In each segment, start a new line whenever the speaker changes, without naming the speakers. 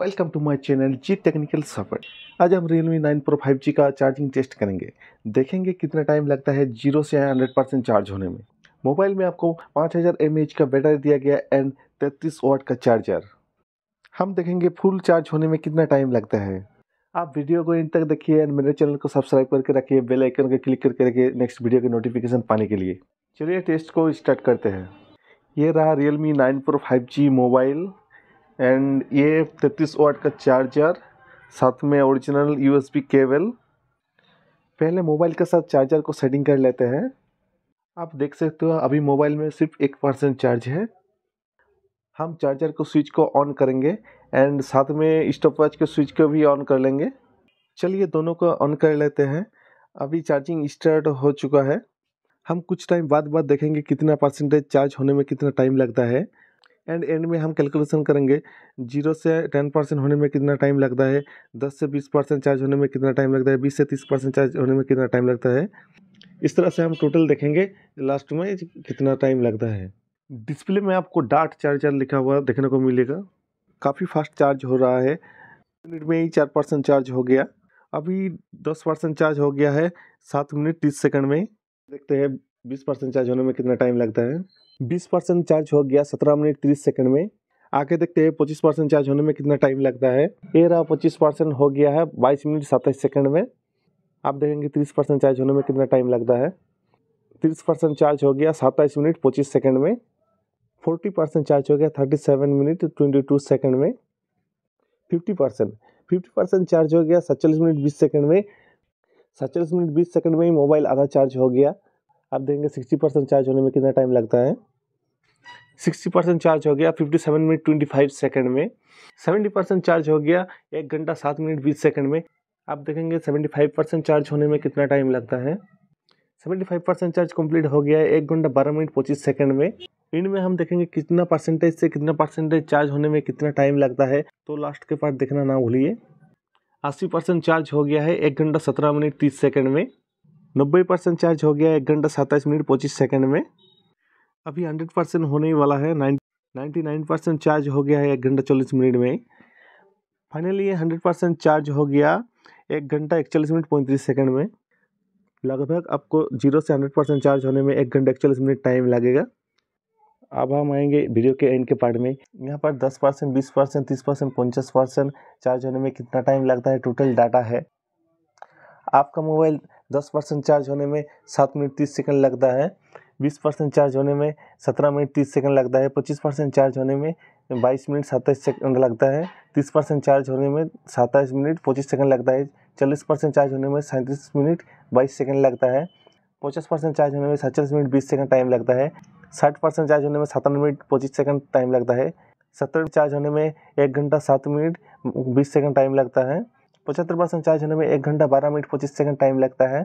welcome to my channel जी technical support आज हम Realme nine pro five G का चार्जिंग टेस्ट करेंगे देखेंगे कितना टाइम लगता है जीरो से हंड्रेड परसेंट चार्ज होने में मोबाइल में आपको पाँच हज़ार एम का बैटरी दिया गया एंड तैंतीस वाट का चार्जर हम देखेंगे फुल चार्ज होने में कितना टाइम लगता है आप वीडियो को इन तक देखिए एंड मेरे चैनल को सब्सक्राइब करके रखिए बेल आइकन को क्लिक करके रखिए नेक्स्ट वीडियो के नोटिफिकेशन पाने के लिए चलिए टेस्ट को स्टार्ट करते हैं ये रहा Realme nine pro five G mobile and ये तैतीस वाट का चार्जर साथ में ओरिजिनल यूएसबी केबल पहले मोबाइल के साथ चार्जर को सेटिंग कर लेते हैं आप देख सकते हो अभी मोबाइल में सिर्फ एक परसेंट चार्ज है हम चार्जर को स्विच को ऑन करेंगे एंड साथ में स्टॉपवॉच के स्विच को भी ऑन कर लेंगे चलिए दोनों को ऑन कर लेते हैं अभी चार्जिंग स्टार्ट हो चुका है हम कुछ टाइम बाद बाद देखेंगे कितना परसेंटेज चार्ज होने में कितना टाइम लगता है एंड एंड में हम कैलकुलेशन करेंगे जीरो से टेन परसेंट होने में कितना टाइम लगता है दस से बीस परसेंट चार्ज होने में कितना टाइम लगता है बीस से तीस परसेंट चार्ज होने में कितना टाइम लगता है इस तरह से हम टोटल देखेंगे लास्ट में कितना टाइम लगता है डिस्प्ले में आपको डार्ट चार्जर लिखा हुआ देखने को मिलेगा काफ़ी फास्ट चार्ज हो रहा है मिनट में ही चार परसेंट चार्ज हो गया अभी दस परसेंट चार्ज हो गया है सात मिनट तीस सेकेंड में देखते हैं बीस परसेंट चार्ज होने में कितना टाइम लगता है बीस परसेंट चार्ज हो गया सत्रह मिनट तीस सेकंड में आके देखते हैं पच्चीस परसेंट चार्ज होने में कितना टाइम लगता है ये रहा पच्चीस परसेंट हो गया है बाईस मिनट सत्ताईस सेकंड में आप देखेंगे तीस परसेंट चार्ज होने में कितना टाइम लगता है तीस परसेंट चार्ज हो गया सत्ताईस मिनट पच्चीस सेकंड में फोर्टी परसेंट चार्ज हो गया thirty seven minute twenty two second में fifty percent fifty percent charge हो गया सत्तालीस मिनट बीस सेकेंड में सत्तालीस मिनट बीस सेकेंड में ही मोबाइल आधा चार्ज हो गया आप देखेंगे सिक्सटी परसेंट चार्ज होने में कितना टाइम लगता है सिक्सटी परसेंट चार्ज हो गया fifty seven minute twenty five second में सेवेंटी परसेंट चार्ज हो गया एक घंटा सात मिनट बीस सेकेंड में आप देखेंगे सेवेंटी फाइव परसेंट चार्ज होने में कितना टाइम लगता है seventy five percent charge complete हो गया है एक घंटा बारह मिनट पच्चीस सेकंड में इनमें हम देखेंगे कितना परसेंटेज से कितना परसेंटेज चार्ज होने में कितना टाइम लगता है तो लास्ट के पार्ट देखना ना भूलिए अस्सी परसेंट चार्ज हो गया है एक घंटा सत्रह मिनट तीस सेकंड में नब्बे परसेंट चार्ज हो गया एक घंटा सत्ताईस मिनट पच्चीस सेकेंड में अभी हंड्रेड परसेंट होने ही वाला है नाइन्टी नाइन परसेंट चार्ज हो गया है एक घंटा चालीस मिनट में फाइनली ये हंड्रेड परसेंट चार्ज हो गया एक घंटा इकचालीस मिनट पैंतीस सेकेंड में लगभग आपको जीरो से हंड्रेड परसेंट चार्ज होने में एक घंटा इकचालीस मिनट टाइम लगेगा अब हम आएंगे वीडियो के एंड के पार्ट में यहाँ पर दस परसेंट बीस परसेंट तीस परसेंट पचास परसेंट चार्ज होने में कितना टाइम लगता है टोटल डाटा है आपका मोबाइल दस परसेंट चार्ज होने में सात मिनट तीस सेकंड लगता है बीस परसेंट चार्ज होने में सत्रह मिनट तीस सेकंड लगता है पच्चीस परसेंट चार्ज होने में बाईस मिनट सत्ताईस सेकंड लगता है तीस परसेंट चार्ज होने में सत्ताईस मिनट पच्चीस सेकंड लगता है चालीस परसेंट चार्ज होने में सैंतीस मिनट बाईस सेकंड लगता है पचास परसेंट चार्ज होने में सैंतालीस मिनट बीस सेकंड टाइम लगता है साठ परसेंट चार्ज होने में सत्तानवे मिनट पच्चीस सेकंड टाइम लगता है सत्तर चार्ज होने में एक घंटा सात मिनट बीस सेकंड टाइम लगता है पचहत्तर परसेंट चार्ज होने में एक घंटा बारह मिनट पच्चीस सेकंड टाइम लगता है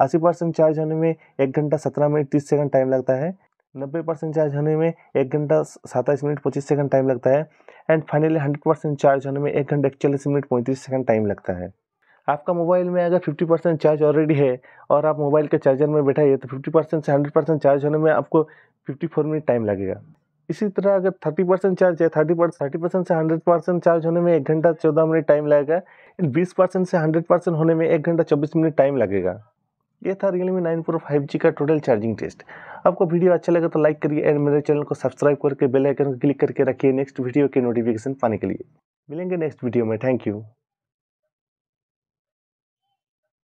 अस्सी परसेंट चार्ज होने में एक घंटा सत्रह मिनट तीस सेकंड टाइम लगता है नब्बे परसेंट चार्ज होने में एक घंटा सत्ताईस मिनट पच्चीस सेकंड टाइम लगता है and finally hundred percent charge होने में एक घंटा इकचालीस मिनट पैंतीस सेकंड टाइम लगता है आपका मोबाइल में अगर फिफ्टी परसेंट चार्ज ऑलरेडी है और आप मोबाइल के चार्जर में बैठाइए तो फिफ्टी परसेंट से हंड्रेड परसेंट चार्ज होने में आपको फिफ्टी फोर मिनट टाइम लगेगा इसी तरह अगर थर्टी परसेंट चार्ज है थर्टी परसेंट थर्टी परसेंट से हंड्रेड परसेंट चार्ज होने में एक घंटा चौदह मिनट टाइम लगेगा एंड बीस परसेंट से हंड्रेड परसेंट होने में एक घंटा चौबीस मिनट टाइम लगेगा ये था Realme nine pro five G का टोटल चार्जिंग टेस्ट आपको वीडियो अच्छा लगा तो लाइक करिए एंड मेरे चैनल को सब्सक्राइब करके बेल आइकन को क्लिक करके रखिए नेक्स्ट वीडियो के नोटिफिकेशन पाने के लिए मिलेंगे नेक्स्ट वीडियो में थैंक यू